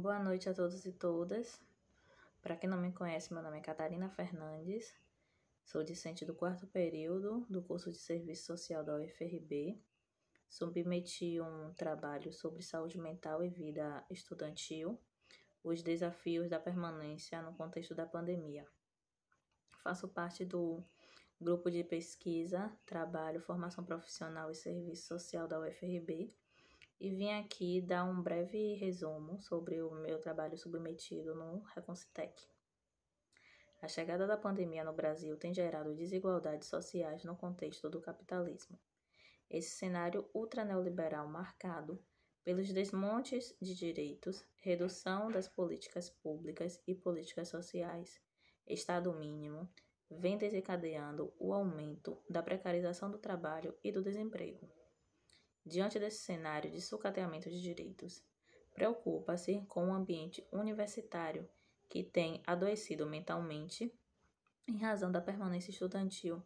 Boa noite a todos e todas. Para quem não me conhece, meu nome é Catarina Fernandes, sou discente do quarto período do curso de Serviço Social da UFRB. Submeti um trabalho sobre saúde mental e vida estudantil, os desafios da permanência no contexto da pandemia. Faço parte do grupo de pesquisa, trabalho, formação profissional e serviço social da UFRB e vim aqui dar um breve resumo sobre o meu trabalho submetido no Reconcitec. A chegada da pandemia no Brasil tem gerado desigualdades sociais no contexto do capitalismo. Esse cenário ultraneoliberal marcado pelos desmontes de direitos, redução das políticas públicas e políticas sociais, Estado mínimo, vem desencadeando o aumento da precarização do trabalho e do desemprego. Diante desse cenário de sucateamento de direitos, preocupa-se com o ambiente universitário que tem adoecido mentalmente em razão da permanência estudantil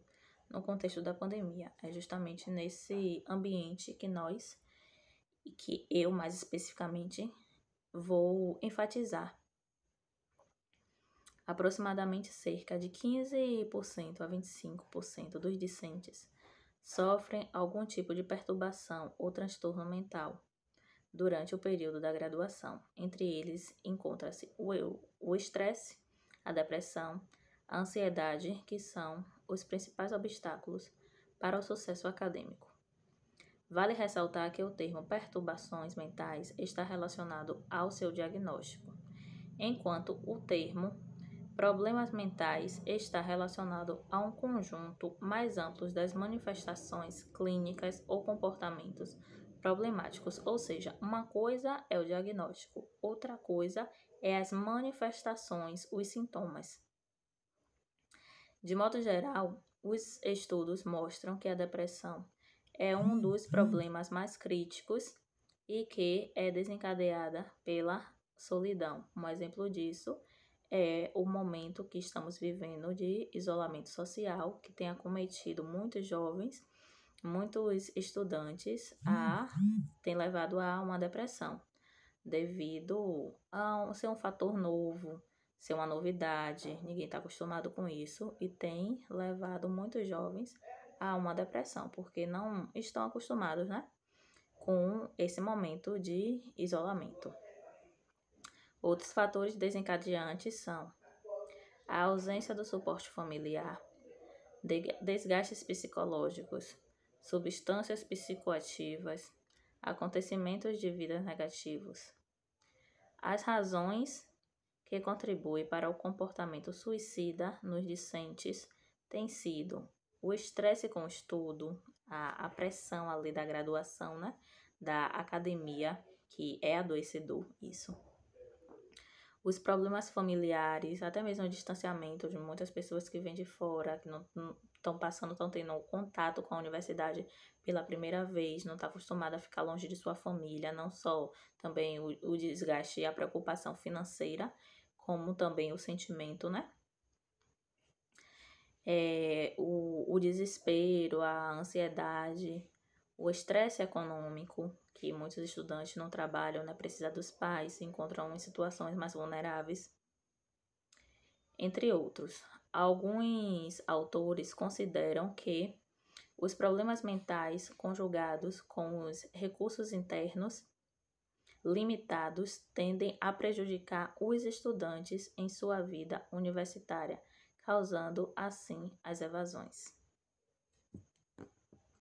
no contexto da pandemia. É justamente nesse ambiente que nós, e que eu mais especificamente, vou enfatizar. Aproximadamente cerca de 15% a 25% dos discentes sofrem algum tipo de perturbação ou transtorno mental durante o período da graduação. Entre eles encontra-se o estresse, a depressão, a ansiedade, que são os principais obstáculos para o sucesso acadêmico. Vale ressaltar que o termo perturbações mentais está relacionado ao seu diagnóstico, enquanto o termo Problemas mentais está relacionado a um conjunto mais amplo das manifestações clínicas ou comportamentos problemáticos, ou seja, uma coisa é o diagnóstico, outra coisa é as manifestações, os sintomas. De modo geral, os estudos mostram que a depressão é um dos problemas mais críticos e que é desencadeada pela solidão. Um exemplo disso é é o momento que estamos vivendo de isolamento social, que tem acometido muitos jovens, muitos estudantes, a, uhum. tem levado a uma depressão, devido a ser um fator novo, ser uma novidade, ninguém está acostumado com isso, e tem levado muitos jovens a uma depressão, porque não estão acostumados, né? Com esse momento de isolamento. Outros fatores desencadeantes são a ausência do suporte familiar, desgastes psicológicos, substâncias psicoativas, acontecimentos de vida negativos. As razões que contribuem para o comportamento suicida nos discentes têm sido o estresse com o estudo, a, pressão ali da graduação, né, da academia, que é adoecedor, isso os problemas familiares, até mesmo o distanciamento de muitas pessoas que vêm de fora, que não estão passando, estão tendo contato com a universidade pela primeira vez, não está acostumada a ficar longe de sua família, não só também o, o desgaste e a preocupação financeira, como também o sentimento, né? É, o, o desespero, a ansiedade, o estresse econômico, que muitos estudantes não trabalham, né, precisa dos pais, se encontram em situações mais vulneráveis, entre outros. Alguns autores consideram que os problemas mentais conjugados com os recursos internos limitados tendem a prejudicar os estudantes em sua vida universitária, causando assim as evasões.